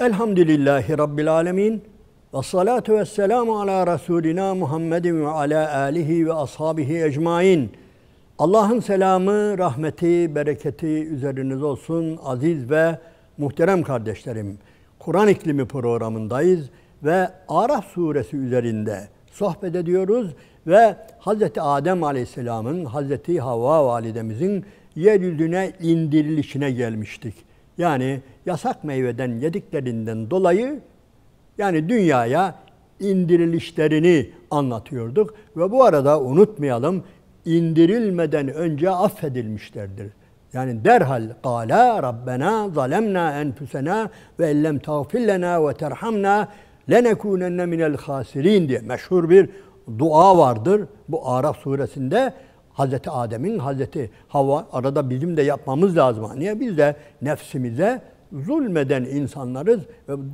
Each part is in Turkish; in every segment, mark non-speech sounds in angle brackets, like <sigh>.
Elhamdülillahi Rabbil Alemin. Ve salatu ve selamu ala Resulina Muhammedin ve ala alihi ve ashabihi ecmain. Allah'ın selamı, rahmeti, bereketi üzeriniz olsun aziz ve muhterem kardeşlerim. Kur'an iklimi programındayız ve Araf suresi üzerinde sohbet ediyoruz ve Hz. Adem Aleyhisselam'ın, Hz. Havva validemizin yeryüzüne indirilişine gelmiştik yani yasak meyveden yediklerinden dolayı yani dünyaya indirilişlerini anlatıyorduk ve bu arada unutmayalım indirilmeden önce affedilmişlerdir. Yani derhal قَالَا رَبَّنَا ظَلَمْنَا اَنْفُسَنَا وَاَلَّمْ تَغْفِرْ لَنَا terhamna لَنَكُونَنَّ مِنَ الْخَاسِرِينَ diye meşhur bir dua vardır bu Araf suresinde Hazreti Adem'in, Hazreti Havva arada bizim de yapmamız lazım. Niye biz de nefsimize zulmeden insanlarız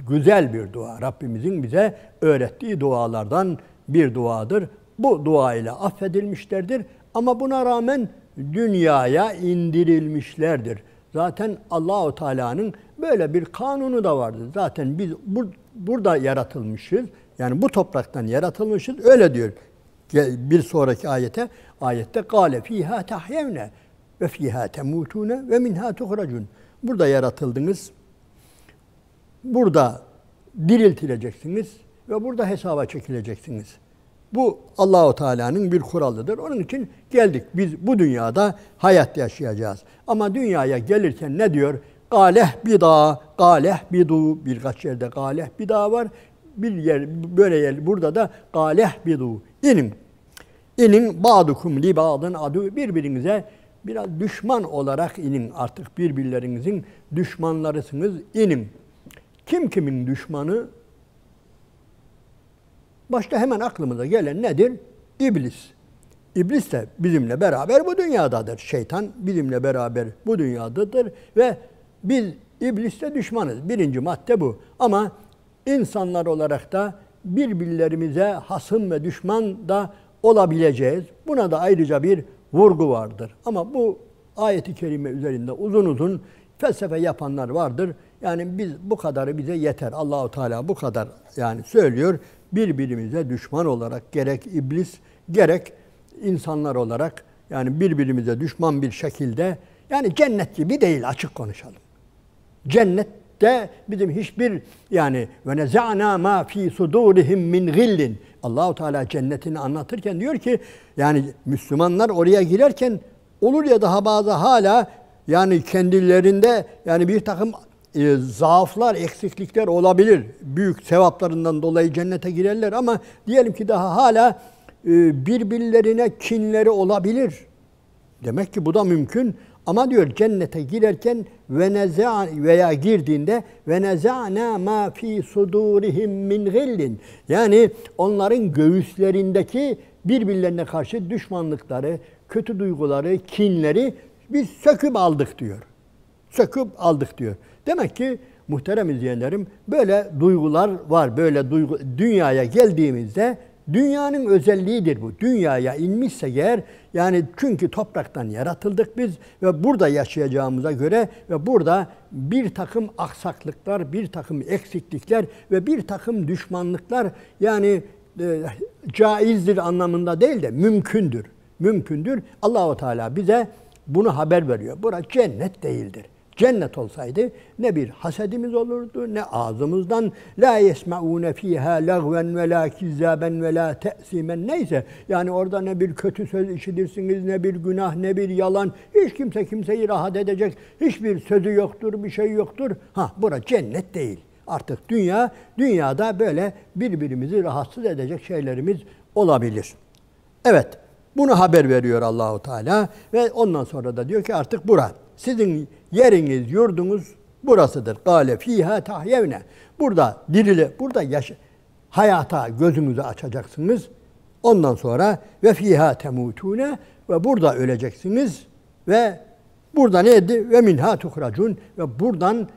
güzel bir dua. Rabbimizin bize öğrettiği dualardan bir duadır. Bu dua ile affedilmişlerdir ama buna rağmen dünyaya indirilmişlerdir. Zaten Allahu Teala'nın böyle bir kanunu da vardır. Zaten biz bur- burada yaratılmışız. Yani bu topraktan yaratılmışız. Öyle diyor bir sonraki ayete ayette gale fiha tahyevne ve fiha temutune ve minha tuhracun. Burada yaratıldınız. Burada diriltileceksiniz ve burada hesaba çekileceksiniz. Bu Allahu Teala'nın bir kuralıdır. Onun için geldik biz bu dünyada hayat yaşayacağız. Ama dünyaya gelirken ne diyor? Galeh bida, galeh bidu. Birkaç yerde galeh dağ var. Bir yer böyle yer burada da galeh bidu. İlim İnin ba'dukum li ba'dın adu birbirinize biraz düşman olarak inin artık birbirlerinizin düşmanlarısınız inin. Kim kimin düşmanı? Başta hemen aklımıza gelen nedir? İblis. İblis de bizimle beraber bu dünyadadır. Şeytan bizimle beraber bu dünyadadır ve biz iblisle düşmanız. Birinci madde bu. Ama insanlar olarak da birbirlerimize hasım ve düşman da olabileceğiz. Buna da ayrıca bir vurgu vardır. Ama bu ayeti kerime üzerinde uzun uzun felsefe yapanlar vardır. Yani biz bu kadarı bize yeter. Allahu Teala bu kadar yani söylüyor. Birbirimize düşman olarak gerek iblis gerek insanlar olarak yani birbirimize düşman bir şekilde yani cennet gibi değil açık konuşalım. Cennette bizim hiçbir yani ve nezana ma fi sudurihim min gillin Allahu Teala cennetini anlatırken diyor ki yani Müslümanlar oraya girerken olur ya daha bazı hala yani kendilerinde yani bir takım e, zaaflar, eksiklikler olabilir. Büyük sevaplarından dolayı cennete girerler ama diyelim ki daha hala e, birbirlerine kinleri olabilir. Demek ki bu da mümkün. Ama diyor cennete girerken ve neza veya girdiğinde ve nezana ma fi sudurihim min gillin. Yani onların göğüslerindeki birbirlerine karşı düşmanlıkları, kötü duyguları, kinleri biz söküp aldık diyor. Söküp aldık diyor. Demek ki muhterem izleyenlerim böyle duygular var. Böyle duygu dünyaya geldiğimizde Dünyanın özelliğidir bu. Dünyaya inmişse yer yani çünkü topraktan yaratıldık biz ve burada yaşayacağımıza göre ve burada bir takım aksaklıklar, bir takım eksiklikler ve bir takım düşmanlıklar yani e, caizdir anlamında değil de mümkündür. Mümkündür. Allahu Teala bize bunu haber veriyor. Bura cennet değildir. Cennet olsaydı ne bir hasedimiz olurdu ne ağzımızdan la yesmaune fiha lagven ve la kizaben ve la te'simen neyse yani orada ne bir kötü söz işitirsiniz ne bir günah ne bir yalan hiç kimse kimseyi rahat edecek hiçbir sözü yoktur bir şey yoktur. Ha bura cennet değil. Artık dünya dünyada böyle birbirimizi rahatsız edecek şeylerimiz olabilir. Evet. Bunu haber veriyor Allahu Teala ve ondan sonra da diyor ki artık bura sizin yeriniz, yurdunuz burasıdır. Gale fiha tahyevne. Burada dirili, burada yaş hayata gözünüzü açacaksınız. Ondan sonra ve fiha temutune ve burada öleceksiniz ve burada neydi? Ve minha tuhracun ve buradan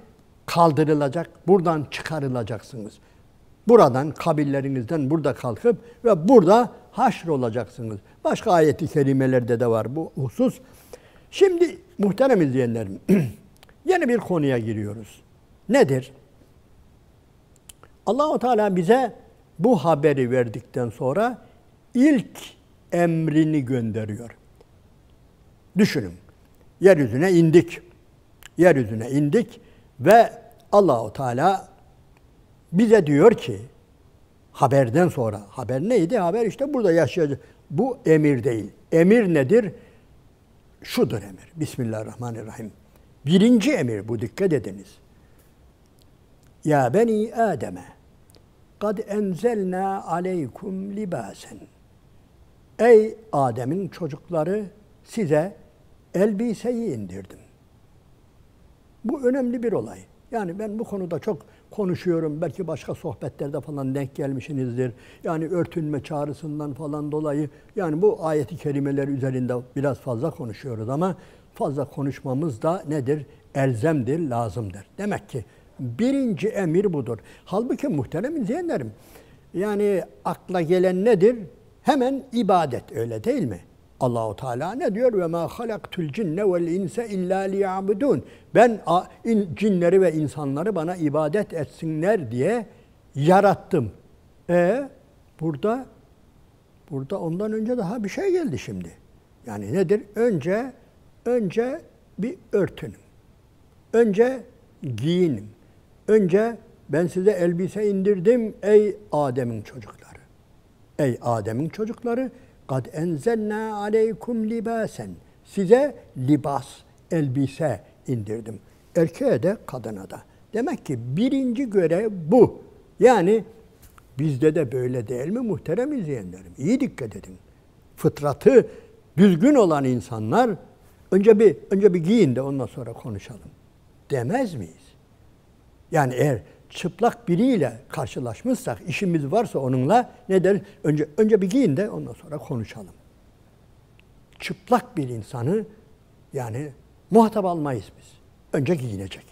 kaldırılacak, buradan çıkarılacaksınız. Buradan kabillerinizden burada kalkıp ve burada haşr olacaksınız. Başka ayeti kerimelerde de var bu husus. Şimdi muhterem izleyenlerim, <clears throat> yeni bir konuya giriyoruz. Nedir? Allahu Teala bize bu haberi verdikten sonra ilk emrini gönderiyor. Düşünün. Yeryüzüne indik. Yeryüzüne indik ve Allahu Teala bize diyor ki haberden sonra haber neydi? Haber işte burada yaşayacak. Bu emir değil. Emir nedir? şudur emir. Bismillahirrahmanirrahim. Birinci emir bu dikkat ediniz. Ya beni Adem'e kad enzelna aleykum libasen. Ey Adem'in çocukları size elbiseyi indirdim. Bu önemli bir olay. Yani ben bu konuda çok konuşuyorum. Belki başka sohbetlerde falan denk gelmişsinizdir. Yani örtünme çağrısından falan dolayı yani bu ayeti kerimeler üzerinde biraz fazla konuşuyoruz ama fazla konuşmamız da nedir? Elzemdir, lazımdır. Demek ki birinci emir budur. Halbuki muhterem izleyenlerim yani akla gelen nedir? Hemen ibadet öyle değil mi? Allahu Teala ne diyor? Ve ma halaktul cinne vel insa illa liyabudun. Ben cinleri ve insanları bana ibadet etsinler diye yarattım. E burada burada ondan önce daha bir şey geldi şimdi. Yani nedir? Önce önce bir örtünüm. Önce giyinim. Önce ben size elbise indirdim ey Adem'in çocukları. Ey Adem'in çocukları kad enzelna aleykum libasen. Size libas, elbise indirdim. Erkeğe de kadına da. Demek ki birinci göre bu. Yani bizde de böyle değil mi muhterem izleyenlerim? İyi dikkat edin. Fıtratı düzgün olan insanlar önce bir önce bir giyin de ondan sonra konuşalım demez miyiz? Yani eğer çıplak biriyle karşılaşmışsak, işimiz varsa onunla ne der? Önce, önce bir giyin de ondan sonra konuşalım. Çıplak bir insanı yani muhatap almayız biz. Önce giyinecek.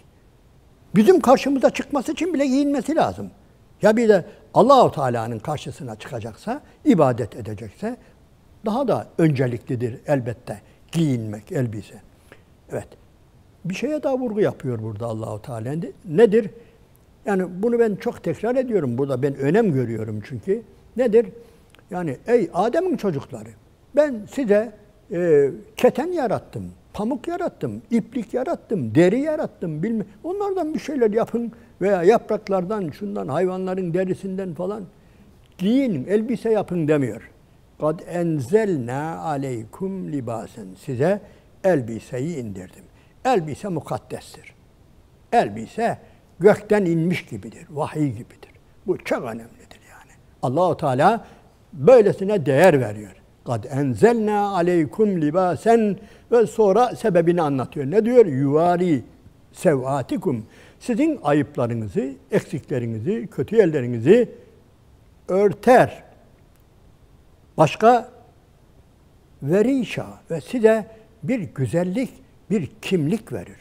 Bizim karşımıza çıkması için bile giyinmesi lazım. Ya bir de Allahu Teala'nın karşısına çıkacaksa, ibadet edecekse daha da önceliklidir elbette giyinmek, elbise. Evet. Bir şeye daha vurgu yapıyor burada Allahu Teala. Nedir? Yani bunu ben çok tekrar ediyorum burada. Ben önem görüyorum çünkü. Nedir? Yani ey Adem'in çocukları ben size e, keten yarattım, pamuk yarattım, iplik yarattım, deri yarattım. Bilme Onlardan bir şeyler yapın veya yapraklardan, şundan, hayvanların derisinden falan giyin, elbise yapın demiyor. Kad enzelna aleykum libasen. Size elbiseyi indirdim. Elbise mukaddestir. Elbise gökten inmiş gibidir, vahiy gibidir. Bu çok önemlidir yani. Allahu Teala böylesine değer veriyor. Kad enzelna aleykum libasen ve sonra sebebini anlatıyor. Ne diyor? Yuvari sevatikum. Sizin ayıplarınızı, eksiklerinizi, kötü yerlerinizi örter. Başka verişa ve size bir güzellik, bir kimlik verir.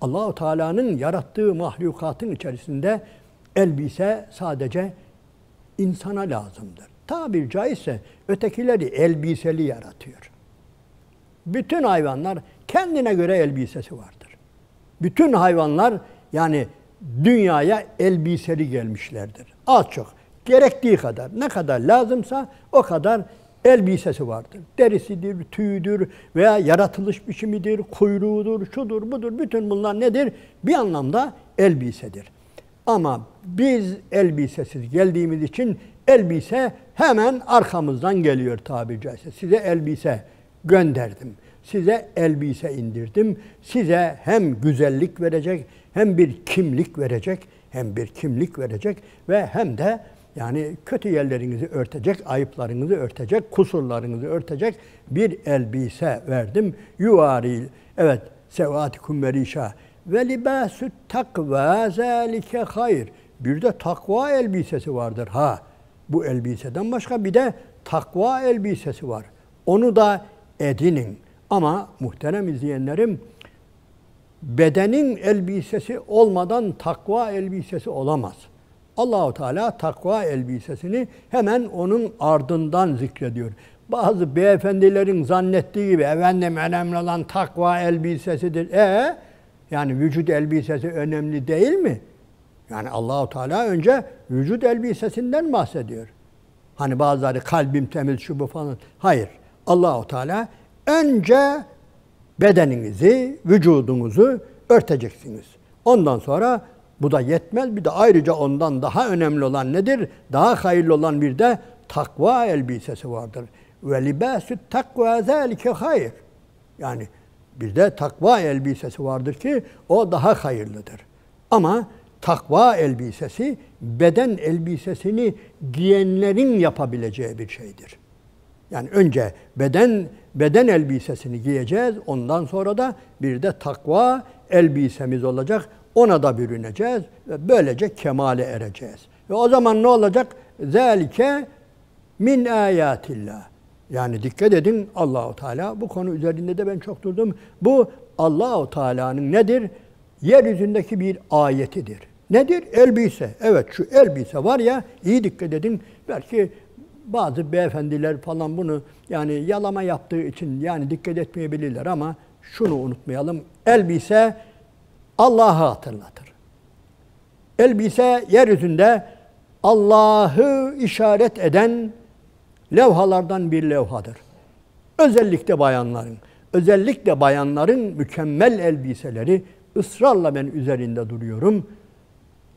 Allahu Teala'nın yarattığı mahlukatın içerisinde elbise sadece insana lazımdır. Tabir caizse ötekileri elbiseli yaratıyor. Bütün hayvanlar kendine göre elbisesi vardır. Bütün hayvanlar yani dünyaya elbiseli gelmişlerdir. Az çok. Gerektiği kadar. Ne kadar lazımsa o kadar elbisesi vardır. Derisidir, tüyüdür veya yaratılış biçimidir, kuyruğudur, şudur, budur. Bütün bunlar nedir? Bir anlamda elbisedir. Ama biz elbisesiz geldiğimiz için elbise hemen arkamızdan geliyor tabiri caizse. Size elbise gönderdim. Size elbise indirdim. Size hem güzellik verecek, hem bir kimlik verecek, hem bir kimlik verecek ve hem de yani kötü yerlerinizi örtecek, ayıplarınızı örtecek, kusurlarınızı örtecek bir elbise verdim. Yuvari, evet, sevatikum verişa. Ve libâsü takva zâlike hayır. Bir de takva elbisesi vardır ha. Bu elbiseden başka bir de takva elbisesi var. Onu da edinin. Ama muhterem izleyenlerim, bedenin elbisesi olmadan takva elbisesi olamaz. Allahu Teala takva elbisesini hemen onun ardından zikrediyor. Bazı beyefendilerin zannettiği gibi efendim önemli olan takva elbisesidir. E yani vücut elbisesi önemli değil mi? Yani Allahu Teala önce vücut elbisesinden bahsediyor. Hani bazıları kalbim temiz şu bu falan. Hayır. Allahu Teala önce bedeninizi, vücudunuzu örteceksiniz. Ondan sonra bu da yetmez. Bir de ayrıca ondan daha önemli olan nedir? Daha hayırlı olan bir de takva elbisesi vardır. Ve libâsü takva zâlike hayır. Yani bir de takva elbisesi vardır ki o daha hayırlıdır. Ama takva elbisesi beden elbisesini giyenlerin yapabileceği bir şeydir. Yani önce beden beden elbisesini giyeceğiz. Ondan sonra da bir de takva elbisemiz olacak. Ona da bürüneceğiz ve böylece kemale ereceğiz. Ve o zaman ne olacak? Zelke min ayatillah. Yani dikkat edin Allahu Teala bu konu üzerinde de ben çok durdum. Bu Allahu Teala'nın nedir? Yeryüzündeki bir ayetidir. Nedir? Elbise. Evet şu elbise var ya iyi dikkat edin. Belki bazı beyefendiler falan bunu yani yalama yaptığı için yani dikkat etmeyebilirler ama şunu unutmayalım. Elbise Allah'ı hatırlatır. Elbise yeryüzünde Allah'ı işaret eden levhalardan bir levhadır. Özellikle bayanların, özellikle bayanların mükemmel elbiseleri ısrarla ben üzerinde duruyorum.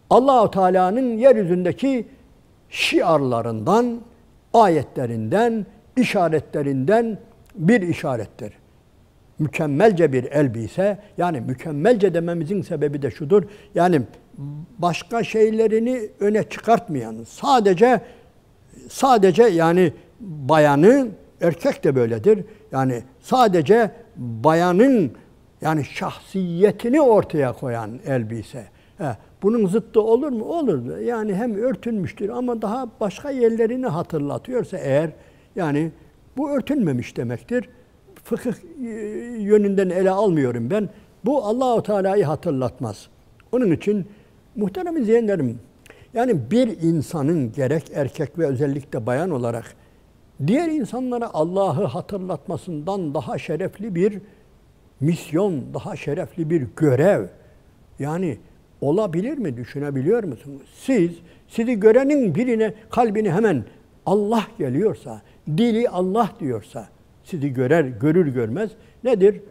Allahu Teala'nın yeryüzündeki şiarlarından, ayetlerinden, işaretlerinden bir işarettir mükemmelce bir elbise, yani mükemmelce dememizin sebebi de şudur. Yani başka şeylerini öne çıkartmayan, sadece sadece yani bayanı, erkek de böyledir. Yani sadece bayanın yani şahsiyetini ortaya koyan elbise. bunun zıttı olur mu? Olur. Yani hem örtünmüştür ama daha başka yerlerini hatırlatıyorsa eğer yani bu örtünmemiş demektir fıkıh e, yönünden ele almıyorum ben. Bu Allahu Teala'yı hatırlatmaz. Onun için muhterem izleyenlerim, yani bir insanın gerek erkek ve özellikle bayan olarak diğer insanlara Allah'ı hatırlatmasından daha şerefli bir misyon, daha şerefli bir görev. Yani olabilir mi düşünebiliyor musunuz? Siz sizi görenin birine kalbini hemen Allah geliyorsa, dili Allah diyorsa, sizi görer, görür görmez nedir?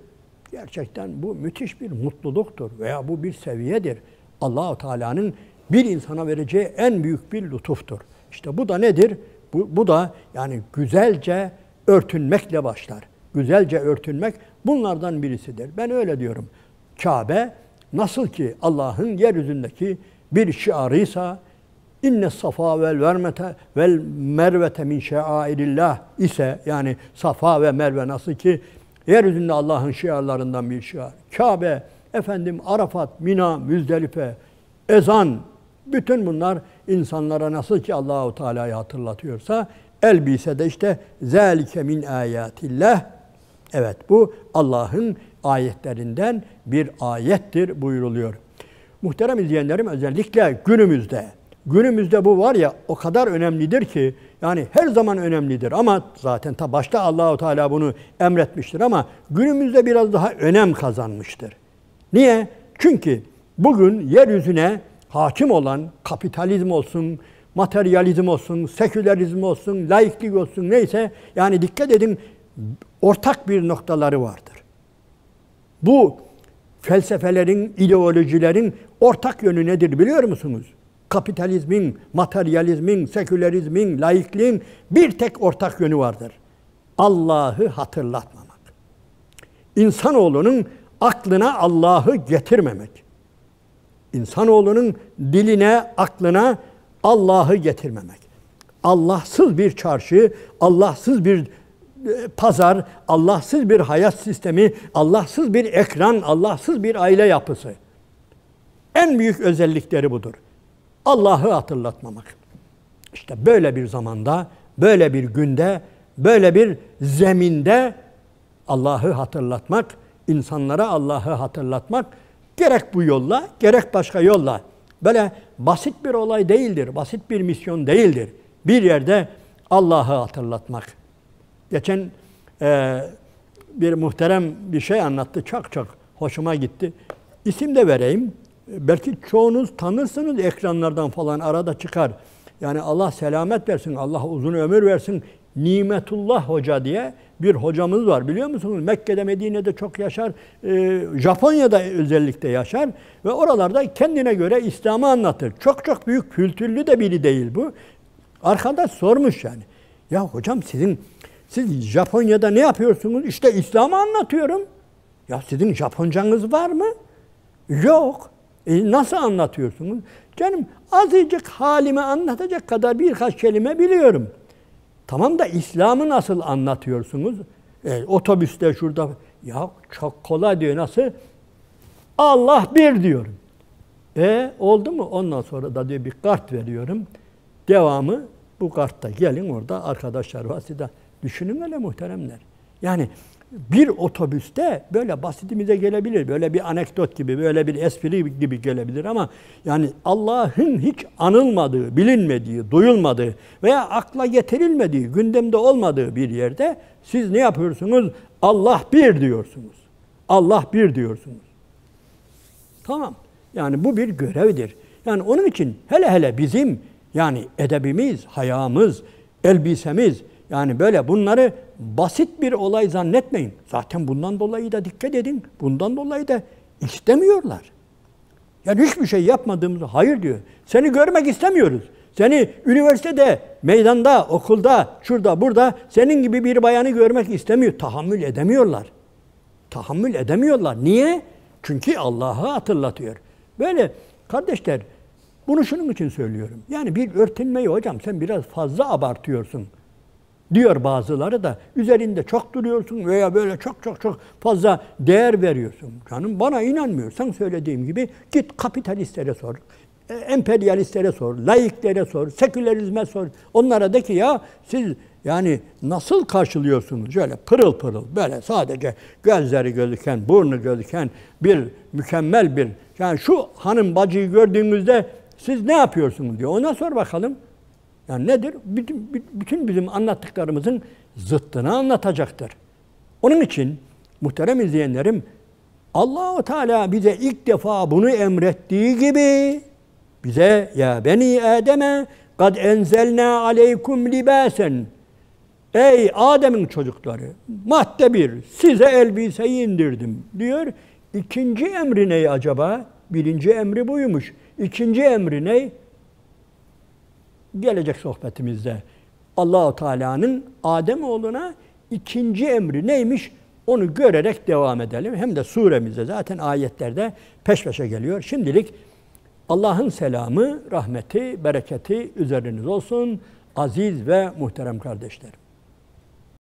Gerçekten bu müthiş bir mutluluktur veya bu bir seviyedir. Allahu Teala'nın bir insana vereceği en büyük bir lütuftur. İşte bu da nedir? Bu, bu da yani güzelce örtünmekle başlar. Güzelce örtünmek bunlardan birisidir. Ben öyle diyorum. Kabe nasıl ki Allah'ın yeryüzündeki bir şiarıysa, İnne safa vel vermete vel mervete min şairillah ise yani safa ve merve nasıl ki yeryüzünde Allah'ın şiarlarından bir şiar. Kabe, efendim Arafat, Mina, Müzdelife, ezan bütün bunlar insanlara nasıl ki Allahu Teala'yı hatırlatıyorsa elbise de işte zelike min ayatillah. Evet bu Allah'ın ayetlerinden bir ayettir buyuruluyor. Muhterem izleyenlerim özellikle günümüzde Günümüzde bu var ya o kadar önemlidir ki yani her zaman önemlidir ama zaten ta başta Allahu Teala bunu emretmiştir ama günümüzde biraz daha önem kazanmıştır. Niye? Çünkü bugün yeryüzüne hakim olan kapitalizm olsun, materyalizm olsun, sekülerizm olsun, laiklik olsun neyse yani dikkat edin ortak bir noktaları vardır. Bu felsefelerin, ideolojilerin ortak yönü nedir biliyor musunuz? kapitalizmin, materyalizmin, sekülerizmin, laikliğin bir tek ortak yönü vardır. Allah'ı hatırlatmamak. İnsanoğlunun aklına Allah'ı getirmemek. İnsanoğlunun diline, aklına Allah'ı getirmemek. Allahsız bir çarşı, Allahsız bir e, pazar, Allahsız bir hayat sistemi, Allahsız bir ekran, Allahsız bir aile yapısı. En büyük özellikleri budur. Allah'ı hatırlatmamak. İşte böyle bir zamanda, böyle bir günde, böyle bir zeminde Allah'ı hatırlatmak, insanlara Allah'ı hatırlatmak gerek bu yolla, gerek başka yolla. Böyle basit bir olay değildir, basit bir misyon değildir. Bir yerde Allah'ı hatırlatmak. Geçen e, bir muhterem bir şey anlattı, çok çok hoşuma gitti. İsim de vereyim. Belki çoğunuz tanırsınız ekranlardan falan arada çıkar. Yani Allah selamet versin, Allah uzun ömür versin. Nimetullah Hoca diye bir hocamız var biliyor musunuz? Mekke'de, Medine'de çok yaşar. E, Japonya'da özellikle yaşar. Ve oralarda kendine göre İslam'ı anlatır. Çok çok büyük kültürlü de biri değil bu. Arkadaş sormuş yani. Ya hocam sizin siz Japonya'da ne yapıyorsunuz? İşte İslam'ı anlatıyorum. Ya sizin Japoncanız var mı? Yok. E nasıl anlatıyorsunuz? Canım azıcık halimi anlatacak kadar birkaç kelime biliyorum. Tamam da İslam'ı nasıl anlatıyorsunuz? E, otobüste şurada ya çok kolay diyor nasıl? Allah bir diyorum. E oldu mu? Ondan sonra da diyor bir kart veriyorum. Devamı bu kartta. Gelin orada arkadaşlar vasıda Siz de düşünün öyle muhteremler. Yani bir otobüste böyle basitimize gelebilir. Böyle bir anekdot gibi, böyle bir espri gibi gelebilir ama yani Allah'ın hiç anılmadığı, bilinmediği, duyulmadığı veya akla getirilmediği, gündemde olmadığı bir yerde siz ne yapıyorsunuz? Allah bir diyorsunuz. Allah bir diyorsunuz. Tamam. Yani bu bir görevdir. Yani onun için hele hele bizim yani edebimiz, hayamız, elbisemiz yani böyle bunları basit bir olay zannetmeyin. Zaten bundan dolayı da dikkat edin. Bundan dolayı da istemiyorlar. Yani hiçbir şey yapmadığımızı hayır diyor. Seni görmek istemiyoruz. Seni üniversitede, meydanda, okulda, şurada, burada senin gibi bir bayanı görmek istemiyor. Tahammül edemiyorlar. Tahammül edemiyorlar. Niye? Çünkü Allah'ı hatırlatıyor. Böyle kardeşler bunu şunun için söylüyorum. Yani bir örtünmeyi hocam sen biraz fazla abartıyorsun diyor bazıları da üzerinde çok duruyorsun veya böyle çok çok çok fazla değer veriyorsun. Canım bana inanmıyorsan söylediğim gibi git kapitalistlere sor, e, emperyalistlere sor, laiklere sor, sekülerizme sor. Onlara de ki ya siz yani nasıl karşılıyorsunuz? Şöyle pırıl pırıl böyle sadece gözleri gözüken, burnu gözüken bir mükemmel bir yani şu hanım bacıyı gördüğünüzde siz ne yapıyorsunuz diyor. Ona sor bakalım. Yani nedir? Bütün, bütün bizim anlattıklarımızın zıttını anlatacaktır. Onun için muhterem izleyenlerim Allahu Teala bize ilk defa bunu emrettiği gibi bize ya beni Adem'e kad enzelna aleykum libasen Ey Adem'in çocukları madde bir size elbiseyi indirdim diyor. İkinci emri ne acaba? Birinci emri buymuş. İkinci emri ne? gelecek sohbetimizde Allahu Teala'nın Adem oğluna ikinci emri neymiş? Onu görerek devam edelim. Hem de suremizde zaten ayetlerde peş peşe geliyor. Şimdilik Allah'ın selamı, rahmeti, bereketi üzeriniz olsun aziz ve muhterem kardeşlerim.